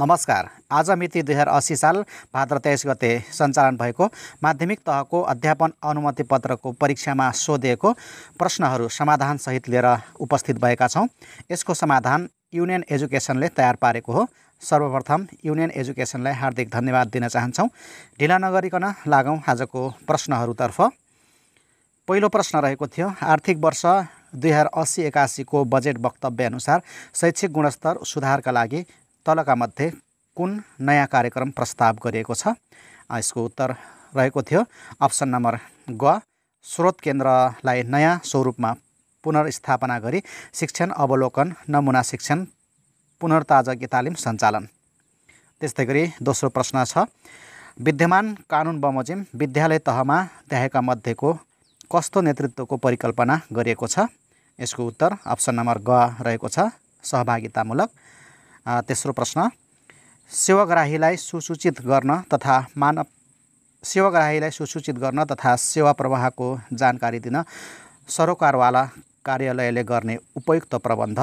नमस्कार आज मिति दुई हजार असी साल भाद्र तेइस गते सञ्चालन भएको माध्यमिक तहको अध्यापन अनुमति पत्रको परीक्षामा सोधिएको प्रश्नहरू समाधानसहित लिएर उपस्थित भएका छौँ यसको समाधान युनियन एजुकेसनले तयार पारेको हो सर्वप्रथम युनियन एजुकेसनलाई हार्दिक धन्यवाद दिन चाहन्छौँ ढिला नगरिकन लागौँ आजको प्रश्नहरूतर्फ पहिलो प्रश्न रहेको थियो आर्थिक वर्ष दुई हजार अस्सी एकासीको बजेट वक्तव्यअनुसार शैक्षिक गुणस्तर सुधारका लागि तलका मध्ये कुन नयाँ कार्यक्रम प्रस्ताव गरिएको छ यसको उत्तर रहेको थियो अप्सन नम्बर ग स्रोत केन्द्रलाई नयाँ स्वरूपमा पुनर्स्थापना गरी शिक्षण अवलोकन नमुना शिक्षण पुनर्ताजकी तालिम सञ्चालन त्यस्तै गरी दोस्रो प्रश्न छ विद्यमान कानुन बमोजिम विद्यालय तहमा देखेका मध्येको कस्तो नेतृत्वको परिकल्पना गरिएको छ यसको उत्तर अप्सन नम्बर ग रहेको छ सहभागितामूलक तेस्रो प्रश्न सेवाग्राहीलाई सुसूचित गर्न तथा मानव सेवाग्राहीलाई सुसूचित गर्न तथा सेवा प्रवाहको जानकारी दिन सरोकारवाला कार्यालयले गर्ने उपयुक्त प्रबन्ध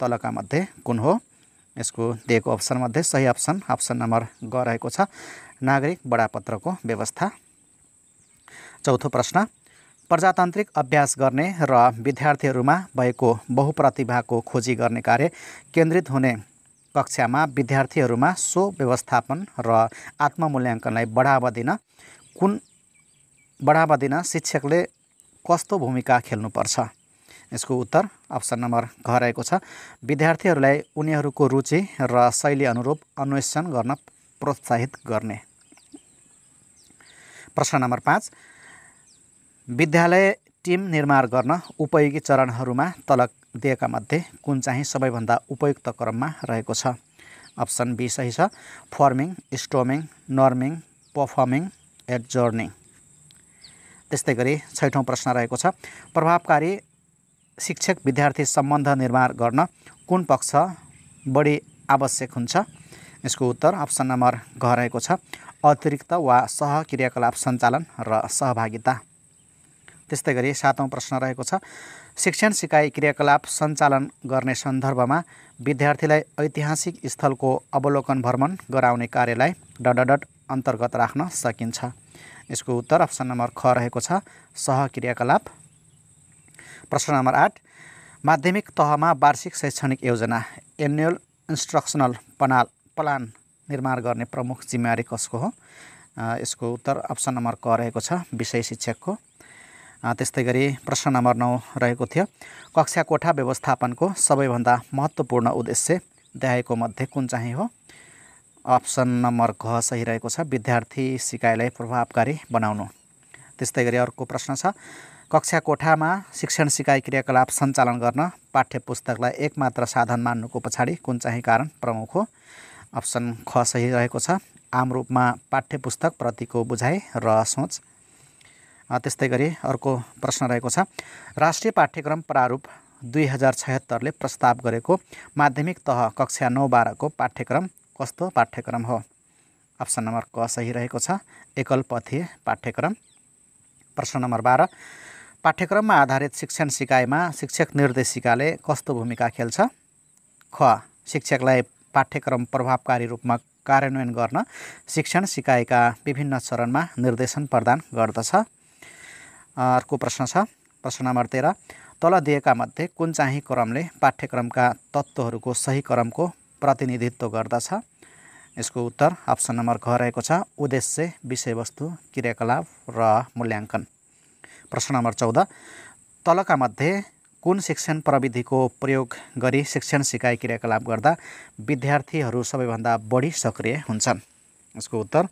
तलका मध्ये कुन हो यसको दिएको अप्सनमध्ये सही अप्सन अप्सन नम्बर ग रहेको छ नागरिक बडापत्रको व्यवस्था चौथो प्रश्न प्रजातान्त्रिक अभ्यास गर्ने र विद्यार्थीहरूमा भएको बहुप्रतिभाको खोजी गर्ने कार्य केन्द्रित हुने कक्षामा विद्यार्थीहरूमा सो व्यवस्थापन र आत्ममूल्याङ्कनलाई बढावा दिन कुन बढावा दिन शिक्षकले कस्तो भूमिका खेल्नुपर्छ यसको उत्तर अप्सन नम्बर घ रहेको छ विद्यार्थीहरूलाई उनीहरूको रुचि र शैली अनुरूप अन्वेषण गर्न प्रोत्साहित गर्ने प्रश्न नम्बर पाँच विद्यालय टिम निर्माण गर्न उपयोगी चरणहरूमा तलक दिएका मध्ये कुन चाहिँ सबैभन्दा उपयुक्त क्रममा रहेको छ अप्सन बी सही छ forming storming norming performing adjourning त्यस्तै गरी छैठौँ प्रश्न रहेको छ प्रभावकारी शिक्षक विद्यार्थी सम्बन्ध निर्माण गर्न कुन पक्ष बढी आवश्यक हुन्छ यसको उत्तर अप्सन नम्बर घ रहेको छ अतिरिक्त वा सहक्रियाकलाप सञ्चालन र सहभागिता त्यस्तै गरी सातौँ प्रश्न रहेको छ शिक्षण सिकाइ क्रियाकलाप सञ्चालन गर्ने सन्दर्भमा विद्यार्थीलाई ऐतिहासिक स्थलको अवलोकन भ्रमण गराउने कार्यलाई डडडट अन्तर्गत राख्न सकिन्छ यसको उत्तर अप्सन नम्बर ख रहेको छ सहक्रियाकलाप प्रश्न नम्बर आठ माध्यमिक तहमा वार्षिक शैक्षणिक योजना एन्युअल इन्स्ट्रक्सनल पनाल प्लान निर्माण गर्ने प्रमुख जिम्मेवारी कसको हो यसको उत्तर अप्सन नम्बर क रहेको छ विषय शिक्षकको त्यस्तै गरी प्रश्न नम्बर नौ रहेको थियो कक्षा कोठा व्यवस्थापनको सबैभन्दा महत्त्वपूर्ण उद्देश्य देखाएको मध्ये कुन चाहिँ हो अप्सन नम्बर घ सही रहेको छ विद्यार्थी सिकाइलाई प्रभावकारी बनाउनु त्यस्तै गरी अर्को प्रश्न छ कक्षा कोठामा शिक्षण सिकाइ क्रियाकलाप सञ्चालन गर्न पाठ्य पुस्तकलाई एकमात्र साधन मान्नुको पछाडि कुन चाहिँ कारण प्रमुख हो अप्सन ख सही रहेको छ आम रूपमा पाठ्य पुस्तक प्रतिको बुझाइ र सोच त्यस्तै गरी अर्को प्रश्न रहेको छ राष्ट्रिय पाठ्यक्रम प्रारूप दुई हजार छयत्तरले प्रस्ताव गरेको माध्यमिक तह कक्षा नौ बाह्रको पाठ्यक्रम कस्तो पाठ्यक्रम हो अप्सन नम्बर क सही रहेको छ पथे पाठ्यक्रम प्रश्न नम्बर बाह्र पाठ्यक्रममा आधारित शिक्षण सिकाइमा शिक्षक निर्देशिकाले कस्तो भूमिका खेल्छ ख शिक्षकलाई पाठ्यक्रम प्रभावकारी रूपमा कार्यान्वयन गर्न शिक्षण सिकाइका विभिन्न चरणमा निर्देशन प्रदान गर्दछ अर्को प्रश्न छ प्रश्न नम्बर तेह्र तल दिएका मध्ये कुन चाहिँ क्रमले पाठ्यक्रमका तत्त्वहरूको सही क्रमको प्रतिनिधित्व गर्दछ यसको उत्तर अप्सन नम्बर घ रहेको छ उद्देश्य विषयवस्तु क्रियाकलाप र मूल्याङ्कन प्रश्न नम्बर चौध तलका मध्ये कुन शिक्षण प्रविधिको प्रयोग गरी शिक्षण सिकाइ क्रियाकलाप गर्दा विद्यार्थीहरू सबैभन्दा बढी सक्रिय हुन्छन् यसको उत्तर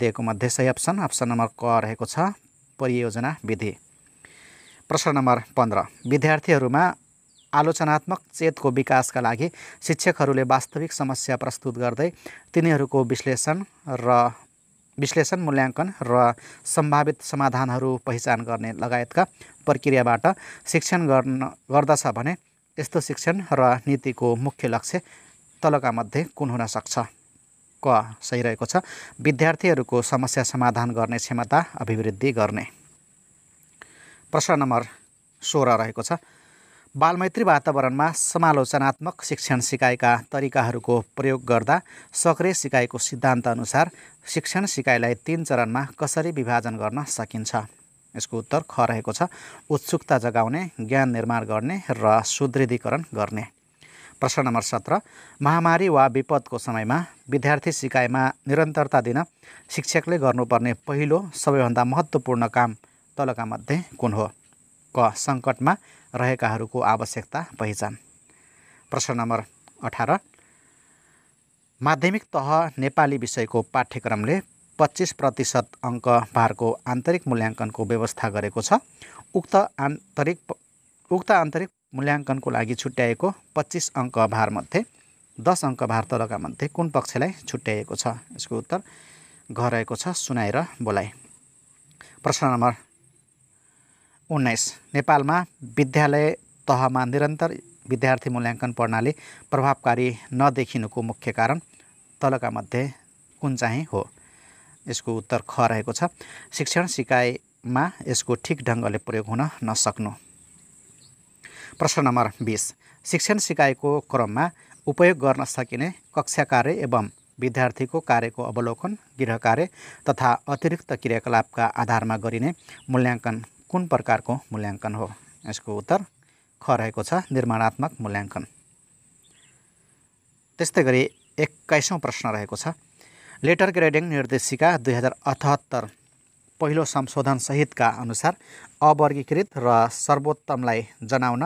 दिएको मध्ये सही अप्सन अप्सन नम्बर क रहेको छ परियोजना विधि प्रश्न नम्बर पन्ध्र विद्यार्थीहरूमा आलोचनात्मक चेतको विकासका लागि शिक्षकहरूले वास्तविक समस्या प्रस्तुत गर्दै तिनीहरूको विश्लेषण र विश्लेषण मूल्याङ्कन र सम्भावित समाधानहरू पहिचान गर्ने लगायतका प्रक्रियाबाट शिक्षण गर्न गर्दछ भने यस्तो शिक्षण र नीतिको मुख्य लक्ष्य तलका मध्ये कुन हुन सक्छ सहिरहेको छ विद्यार्थीहरूको समस्या समाधान गर्ने क्षमता अभिवृद्धि गर्ने प्रश्न नम्बर सोह्र रहेको छ बालमैत्री वातावरणमा समालोचनात्मक शिक्षण सिकाइका तरिकाहरूको प्रयोग गर्दा सक्रिय सिकाइको अनुसार शिक्षण सिकाइलाई तिन चरणमा कसरी विभाजन गर्न सकिन्छ यसको उत्तर ख रहेको छ उत्सुकता जगाउने ज्ञान निर्माण गर्ने र सुदृढीकरण गर्ने प्रश्न नम्बर सत्र महामारी वा विपदको समयमा विद्यार्थी सिकाइमा निरन्तरता दिन शिक्षकले गर्नुपर्ने पहिलो सबैभन्दा महत्त्वपूर्ण काम तलका मध्ये कुन हो क सङ्कटमा रहेकाहरूको आवश्यकता पहिचान प्रश्न नम्बर अठार माध्यमिक तह नेपाली विषयको पाठ्यक्रमले पच्चिस प्रतिशत अङ्क भारको आन्तरिक मूल्याङ्कनको व्यवस्था गरेको छ उक्त आन्तरिक उक्त आन्तरिक मूल्याङ्कनको लागि छुट्याएको पच्चिस अङ्क भारमध्ये दस अङ्क भार मध्ये कुन पक्षलाई छुट्याएको छ यसको उत्तर घ रहेको छ सुनाएर बोलाए प्रश्न नम्बर उन्नाइस नेपालमा विद्यालय तहमा निरन्तर विद्यार्थी मूल्याङ्कन प्रणाली प्रभावकारी नदेखिनुको मुख्य कारण तलका मध्ये कुन चाहिँ हो यसको उत्तर ख रहेको छ शिक्षण सिकाइमा यसको ठिक ढङ्गले प्रयोग हुन नसक्नु प्रश्न नम्बर बिस शिक्षण सिकाइको क्रममा उपयोग गर्न सकिने कक्षा कार्य एवं विद्यार्थीको कार्यको अवलोकन गृह कार्य तथा अतिरिक्त क्रियाकलापका आधारमा गरिने मूल्याङ्कन कुन प्रकारको मूल्याङ्कन हो यसको उत्तर ख रहेको छ निर्माणात्मक मूल्याङ्कन त्यस्तै गरी एक्काइसौँ प्रश्न रहेको छ लेटर ग्रेडिङ निर्देशिका दुई हजार अठहत्तर पहिलो सहितका अनुसार अवर्गीकृत र सर्वोत्तमलाई जनाउन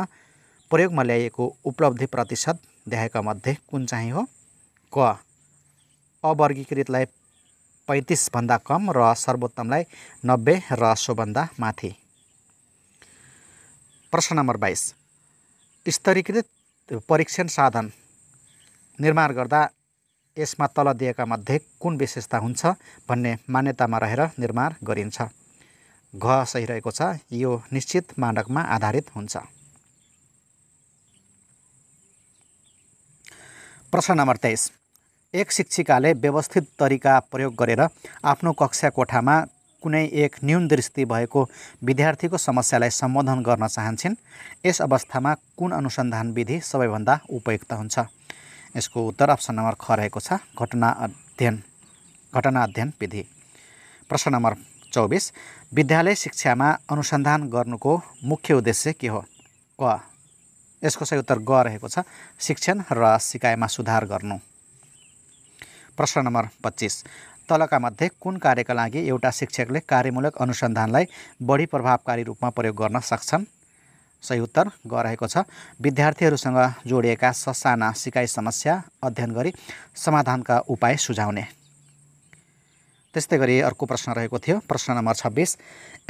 प्रयोगमा ल्याइएको उपलब्धि प्रतिशत देखाएका मध्ये कुन चाहिँ हो क अवर्गीकृतलाई पैँतिसभन्दा कम र सर्वोत्तमलाई नब्बे र सोभन्दा माथि प्रश्न नम्बर बाइस स्तरीकृत परीक्षण साधन निर्माण गर्दा यसमा तल दिएका मध्ये कुन विशेषता हुन्छ भन्ने मान्यतामा रहेर निर्माण गरिन्छ घ सही रहेको छ यो निश्चित मानकमा आधारित हुन्छ प्रश्न नम्बर तेइस एक शिक्षिकाले व्यवस्थित तरिका प्रयोग गरेर आफ्नो कक्षा कोठामा कुनै एक न्यून दृष्टि भएको विद्यार्थीको समस्यालाई सम्बोधन गर्न चाहन्छन् यस अवस्थामा कुन अनुसन्धान विधि सबैभन्दा उपयुक्त हुन्छ यसको उत्तर अप्सन नम्बर ख रहेको छ घटना अध्ययन घटना अध्ययन विधि प्रश्न नम्बर चौबिस विद्यालय शिक्षामा अनुसन्धान गर्नुको मुख्य उद्देश्य के हो क यसको सही उत्तर ग रहेको छ शिक्षण र सिकाइमा सुधार गर्नु प्रश्न नम्बर पच्चिस तलका मध्ये कुन कार्यका लागि एउटा शिक्षकले कार्यमूलक अनुसन्धानलाई बढी प्रभावकारी रूपमा प्रयोग गर्न सक्छन् सही उत्तर गराएको छ विद्यार्थीहरूसँग जोडिएका ससाना सिकाइ समस्या अध्ययन गरी समाधानका उपाय सुझाउने त्यस्तै गरी अर्को प्रश्न रहेको थियो प्रश्न नम्बर छब्बिस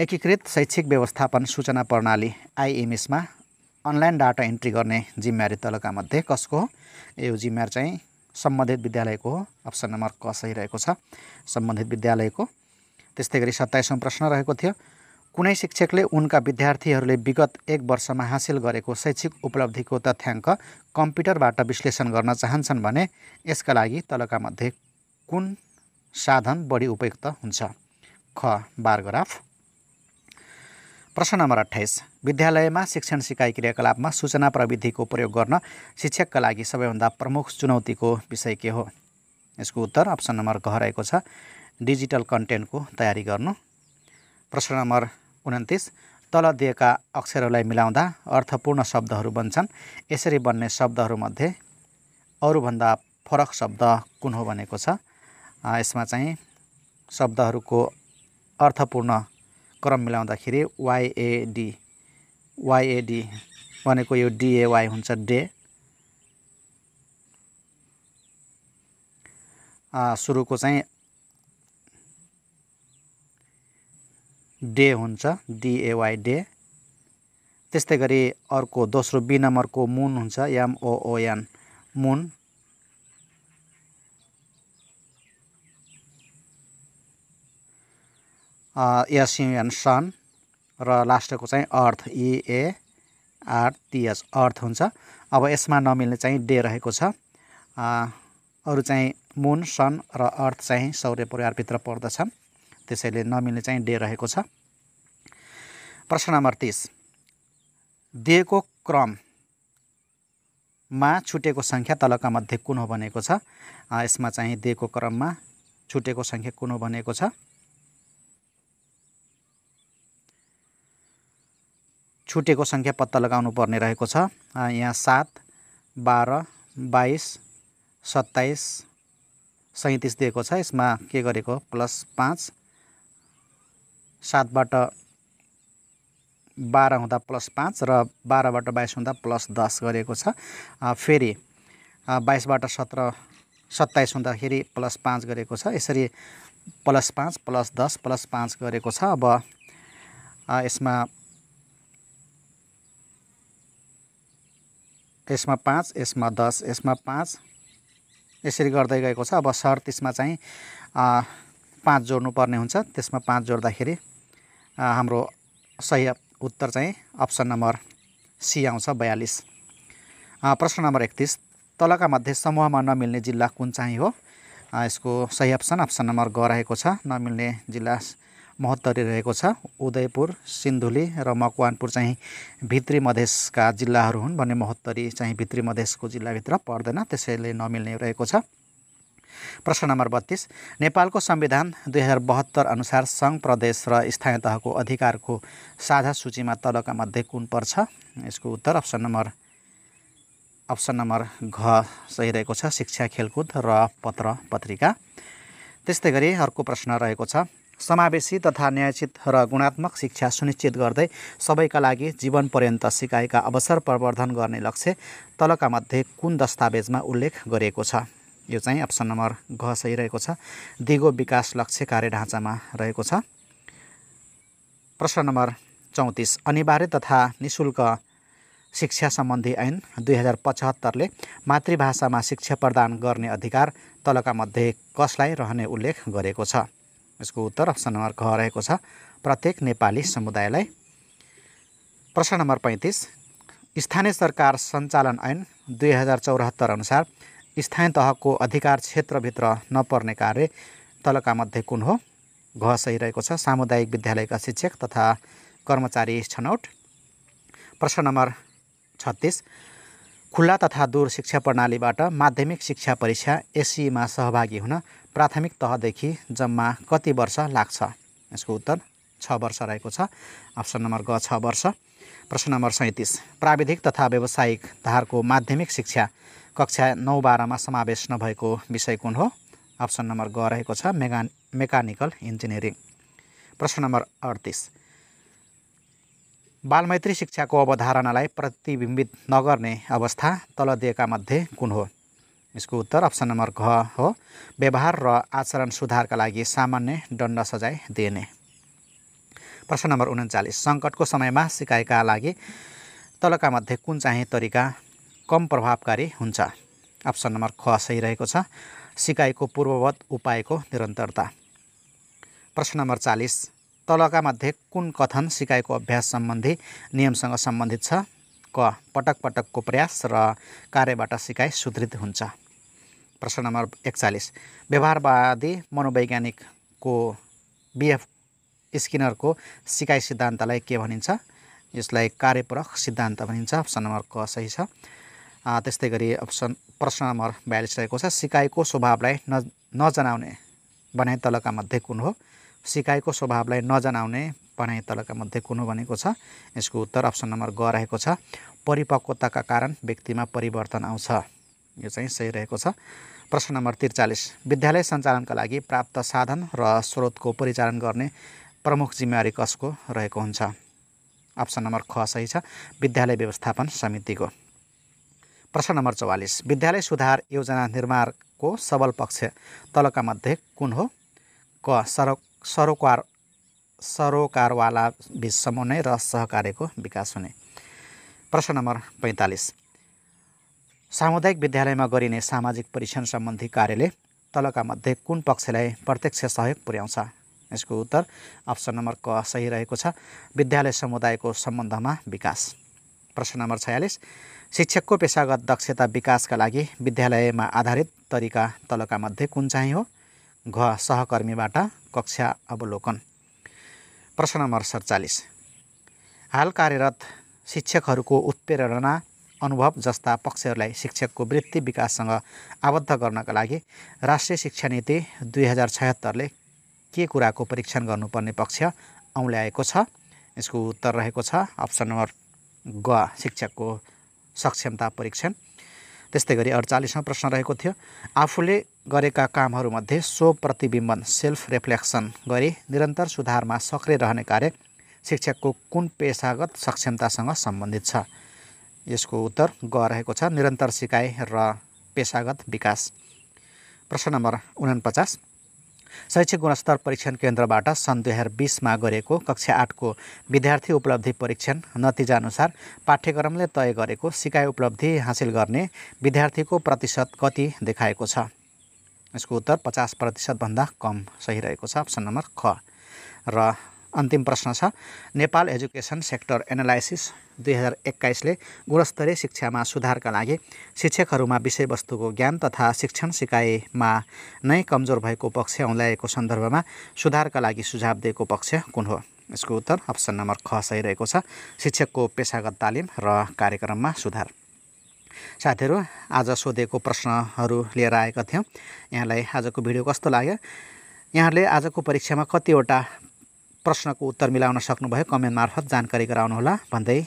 एकीकृत शैक्षिक व्यवस्थापन सूचना प्रणाली आइएमएसमा अनलाइन डाटा इन्ट्री गर्ने जिम्मेवारी तलका मध्ये कसको हो यो जिम्मेवारी चाहिँ सम्बन्धित विद्यालयको हो अप्सन नम्बर क सही रहेको छ सम्बन्धित विद्यालयको त्यस्तै गरी सत्ताइसौँ प्रश्न रहेको थियो कुनै शिक्षकले उनका विद्यार्थीहरूले विगत एक वर्षमा हासिल गरेको शैक्षिक उपलब्धिको तथ्याङ्क कम्प्युटरबाट विश्लेषण गर्न चाहन्छन् भने यसका लागि तलका मध्ये कुन साधन बढी उपयुक्त हुन्छ ख बारग्राफ प्रश्न नम्बर अठाइस विद्यालयमा शिक्षण सिकाइ क्रियाकलापमा सूचना प्रविधिको प्रयोग गर्न शिक्षकका लागि सबैभन्दा प्रमुख चुनौतीको विषय के हो यसको उत्तर अप्सन नम्बर घ रहेको छ डिजिटल कन्टेन्टको तयारी गर्नु प्रश्न नम्बर उन्तिस तल दिएका अक्षरहरूलाई मिलाउँदा अर्थपूर्ण शब्दहरू बन्छन् यसरी बन्ने शब्दहरूमध्ये अरूभन्दा फरक शब्द कुन हो भनेको छ यसमा चाहिँ शब्दहरूको अर्थपूर्ण क्रम मिलाउँदाखेरि वाइएडी वाइएडी भनेको यो डिएवाई हुन्छ डे सुरुको चाहिँ डे हुन्छ डिएवाई डे त्यस्तै गरी अर्को दोस्रो बी नम्बरको मुन हुन्छ एमओओएन मुन एसयुएन सन र लास्टको चाहिँ अर्थ इएआरटिएच अर्थ हुन्छ अब यसमा नमिल्ने चाहिँ डे रहेको छ अरू चाहिँ मुन सन र अर्थ चाहिँ सौर्य परिवारभित्र पर्दछन् त्यसैले नमिल्ने चाहिँ डे रहेको छ प्रश्न नम्बर तिस दिएको क्रममा छुटेको सङ्ख्या तलका मध्ये कुन हो भनेको छ यसमा चाहिँ दिएको क्रममा छुटेको सङ्ख्या कुन हो भनेको छ छुटेको सङ्ख्या पत्ता लगाउनु पर्ने रहेको छ यहाँ सात बाह्र बाइस सत्ताइस सैँतिस दिएको छ यसमा के गरेको प्लस पाँच सातबाट बाह्र हुँदा प्लस पाँच र बाह्रबाट बाइस हुँदा प्लस दस गरेको छ फेरि बाइसबाट सत्र सत्ताइस हुँदाखेरि प्लस पाँच गरेको छ यसरी प्लस पाँच प्लस दस प्लस पाँच गरेको छ अब यसमा यसमा पाँच यसमा दस यसमा पाँच यसरी गर्दै गएको छ अब सर्ट त्यसमा चाहिँ पाँच जोड्नुपर्ने हुन्छ त्यसमा पाँच जोड्दाखेरि हाम्रो सही उत्तर चाहिँ अप्सन नम्बर सी आउँछ बयालिस प्रश्न नम्बर एकतिस तलका मध्ये समूहमा नमिल्ने जिल्ला कुन चाहिँ हो यसको सही अप्सन अप्सन नम्बर ग रहेको छ नमिल्ने जिल्ला महोत्तरी रहेको छ उदयपुर सिन्धुली र मकवानपुर चाहिँ भित्री मधेसका जिल्लाहरू हुन् भन्ने महोत्तरी चाहिँ भित्री मधेसको जिल्लाभित्र पर्दैन त्यसैले नमिल्ने रहेको छ प्रश्न नम्बर बत्तिस नेपालको संविधान दुई हजार बहत्तर अनुसार सङ्घ प्रदेश र स्थानीय तहको अधिकारको साझा सूचीमा तलका मध्ये कुन पर्छ यसको उत्तर अप्सन नम्बर अप्सन नम्बर घ सही रहेको छ शिक्षा खेलकुद र पत्र पत्रिका त्यस्तै गरी अर्को प्रश्न रहेको छ समावेशी तथा न्यायचित र गुणात्मक शिक्षा सुनिश्चित गर्दै सबैका लागि जीवन पर्यन्त सिकाइका अवसर प्रवर्धन गर्ने लक्ष्य तलका मध्ये कुन दस्तावेजमा उल्लेख गरिएको छ यो चाहिँ अप्सन नम्बर घ सही रहेको छ दिगो विकास लक्ष्य कार्य ढाँचामा रहेको छ प्रश्न नम्बर चौतिस अनिवार्य तथा निशुल्क शिक्षा सम्बन्धी ऐन दुई हजार पचहत्तरले मातृभाषामा शिक्षा प्रदान गर्ने अधिकार तलका मध्ये कसलाई रहने उल्लेख गरेको छ यसको उत्तर अप्सन नम्बर घ रहेको छ प्रत्येक नेपाली समुदायलाई प्रश्न नम्बर पैँतिस स्थानीय सरकार सञ्चालन ऐन दुई हजार चौरात्तर अनुसार स्थानीय तहको अधिकार क्षेत्रभित्र नपर्ने कार्य तलका मध्ये कुन हो घ सही रहेको छ सामुदायिक विद्यालयका शिक्षक तथा कर्मचारी छनौट प्रश्न नम्बर छत्तिस खुल्ला तथा दूर शिक्षा प्रणालीबाट माध्यमिक शिक्षा परीक्षा एससीमा सहभागी हुन प्राथमिक तहदेखि जम्मा कति वर्ष लाग्छ यसको उत्तर छ वर्ष रहेको छ अप्सन नम्बर ग छ वर्ष प्रश्न नम्बर सैँतिस प्राविधिक तथा व्यावसायिक धारको माध्यमिक शिक्षा कक्षा नौ बाह्रमा समावेश नभएको विषय कुन हो अप्सन नम्बर ग रहेको छ मेगा मेकानिकल इन्जिनियरिङ प्रश्न नम्बर अडतिस बालमैत्री शिक्षाको अवधारणालाई प्रतिबिम्बित नगर्ने अवस्था तल दिएका मध्ये कुन हो यसको उत्तर अप्सन नम्बर घ हो व्यवहार र आचरण सुधारका लागि सामान्य दण्ड सजाय दिने प्रश्न नम्बर उन्चालिस सङ्कटको समयमा सिकाइका लागि तलका मध्ये कुन चाहिँ तरिका कम प्रभावकारी हुन्छ अप्सन नम्बर ख सही रहेको छ सिकाइको पूर्ववत उपायको निरन्तरता प्रश्न नम्बर चालिस तलका मध्ये कुन कथन सिकाइको अभ्यास सम्बन्धी नियमसँग सम्बन्धित छ क पटक पटकको प्रयास र कार्यबाट सिकाइ सुदृढ हुन्छ प्रश्न नम्बर एकचालिस व्यवहारवादी मनोवैज्ञानिकको बिएफ स्किनरको सिकाइ सिद्धान्तलाई के भनिन्छ यसलाई कार्यपूरक सिद्धान्त भनिन्छ अप्सन नम्बर क सही छ त्यस्तै गरी अप्सन प्रश्न नम्बर बयालिस रहेको छ सिकाइको स्वभावलाई न नजनाउने भनाइ तलका मध्ये कुन हो सिकाइको स्वभावलाई नजनाउने भनाइ तलका मध्ये कुन हो भनेको छ यसको उत्तर अप्सन नम्बर ग रहेको छ परिपक्वताका कारण व्यक्तिमा परिवर्तन आउँछ यो चाहिँ सही रहेको छ प्रश्न नम्बर त्रिचालिस विद्यालय सञ्चालनका लागि प्राप्त साधन र स्रोतको परिचालन गर्ने प्रमुख जिम्मेवारी कसको रहेको हुन्छ अप्सन नम्बर ख सही छ विद्यालय व्यवस्थापन समितिको प्रश्न नम्बर चौवालिस विद्यालय सुधार योजना निर्माणको सबल पक्ष तलका मध्ये कुन हो क सरो सरोकार सरोकारवाला बिच समन्वय र सहकार्यको विकास हुने प्रश्न नम्बर पैँतालिस सामुदायिक विद्यालयमा गरिने सामाजिक परीक्षण सम्बन्धी कार्यले तलका मध्ये कुन पक्षलाई प्रत्यक्ष सहयोग पुर्याउँछ यसको उत्तर अप्सन नम्बर क सही रहेको छ विद्यालय समुदायको सम्बन्धमा विकास प्रश्न नम्बर छयालिस शिक्षकको पेसागत दक्षता विकासका लागि विद्यालयमा आधारित तरिका तलका मध्ये कुन चाहिँ हो घ सहकर्मीबाट कक्षा अवलोकन प्रश्न नम्बर सडचालिस हाल कार्यरत शिक्षकहरूको उत्प्रेरणा अनुभव जस्ता पक्षहरूलाई शिक्षकको वृत्ति विकाससँग आबद्ध गर्नका लागि राष्ट्रिय शिक्षा नीति दुई हजार छयत्तरले के कुराको परीक्षण गर्नुपर्ने पक्ष औँल्याएको छ यसको उत्तर रहेको छ अप्सन नम्बर ग शिक्षकको सक्षमता परीक्षण त्यस्तै गरी अडचालिसमा प्रश्न रहेको थियो आफूले गरेका कामहरूमध्ये प्रतिबिम्बन सेल्फ रिफ्लेक्सन गरी निरन्तर सुधारमा सक्रिय रहने कार्य शिक्षकको कुन पेसागत सक्षमतासँग सम्बन्धित छ यसको उत्तर ग रहेको छ निरन्तर सिकाइ र पेसागत विकास प्रश्न नम्बर उनापचास शैक्षिक गुणस्तर परीक्षण केन्द्रबाट सन् दुई हजार बिसमा गरेको कक्षा आठको विद्यार्थी उपलब्धि परीक्षण नतिजाअनुसार पाठ्यक्रमले तय गरेको सिकाइ उपलब्धि हासिल गर्ने विद्यार्थीको प्रतिशत कति देखाएको छ यसको उत्तर पचास प्रतिशतभन्दा कम सही रहेको छ अप्सन नम्बर ख र अन्तिम प्रश्न छ नेपाल एजुकेसन सेक्टर एनालाइसिस दुई हजार एक्काइसले गुणस्तरीय शिक्षामा सुधारका लागि शिक्षकहरूमा विषयवस्तुको ज्ञान तथा शिक्षण सिकाइमा नै कमजोर भएको पक्ष औँल्याएको सन्दर्भमा सुधारका लागि सुझाव दिएको पक्ष कुन हो यसको उत्तर अप्सन नम्बर ख सही रहेको छ शिक्षकको पेसागत तालिम र कार्यक्रममा सुधार साथीहरू आज सोधेको प्रश्नहरू लिएर आएका थियौँ यहाँलाई आजको भिडियो कस्तो लाग्यो यहाँहरूले आजको परीक्षामा कतिवटा प्रश्नको उत्तर मिलाउन सक्नुभयो कमेन्ट मार्फत जानकारी गराउनुहोला भन्दै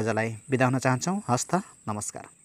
आजलाई बिदा हुन चाहन्छौँ हस्त नमस्कार